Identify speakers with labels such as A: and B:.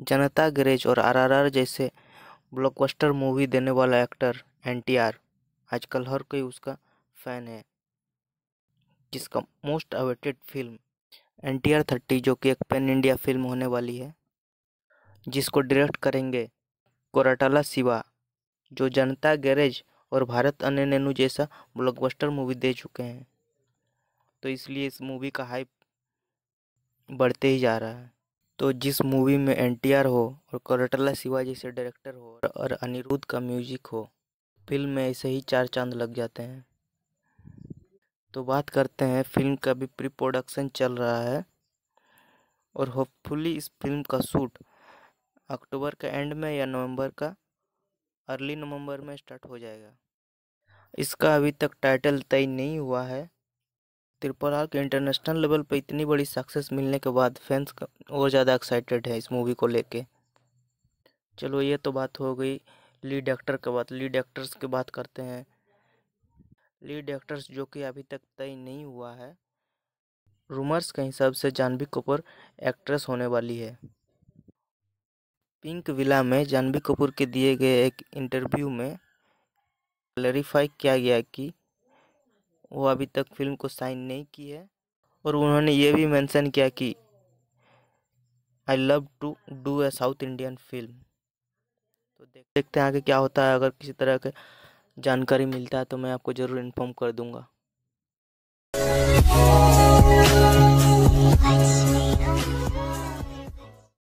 A: जनता गैरेज और आरआरआर जैसे ब्लॉकबस्टर मूवी देने वाला एक्टर एनटीआर आजकल हर कोई उसका फैन है जिसका most awaited film N T R thirty जो कि एक पेन इंडिया फिल्म होने वाली है जिसको डायरेक्ट करेंगे कोराटाला शिवा जो जनता गैरेज और भारत अन्य नेनू जैसा ब्लॉकबस्टर मूवी दे चुके हैं तो इसलिए इस मूवी का हाइप बढ़ते ही जा रहा है तो जिस मूवी में एन हो और करटला शिवा जैसे डायरेक्टर हो और अनिरुद्ध का म्यूजिक हो फिल्म में ऐसे ही चार चांद लग जाते हैं तो बात करते हैं फिल्म का भी प्री प्रोडक्शन चल रहा है और होपफुली इस फिल्म का शूट अक्टूबर का एंड में या नवंबर का अर्ली नवंबर में स्टार्ट हो जाएगा इसका अभी तक टाइटल तय नहीं हुआ है त्रिपल आर के इंटरनेशनल लेवल पे इतनी बड़ी सक्सेस मिलने के बाद फैंस और ज़्यादा एक्साइटेड है इस मूवी को लेके चलो ये तो बात हो गई लीड एक्टर के बाद लीड एक्टर्स की बात करते हैं लीड एक्टर्स जो कि अभी तक तय नहीं हुआ है रूमर्स के हिसाब से जानवी कपूर एक्ट्रेस होने वाली है पिंक विला में जानवी कपूर के दिए गए एक इंटरव्यू में क्लैरिफाई किया गया कि वो अभी तक फिल्म को साइन नहीं की है और उन्होंने ये भी मेंशन किया कि I love to do a South Indian film तो देख देखते हैं आगे क्या होता है अगर किसी तरह के जानकारी मिलता है तो मैं आपको ज़रूर इन्फॉर्म कर दूँगा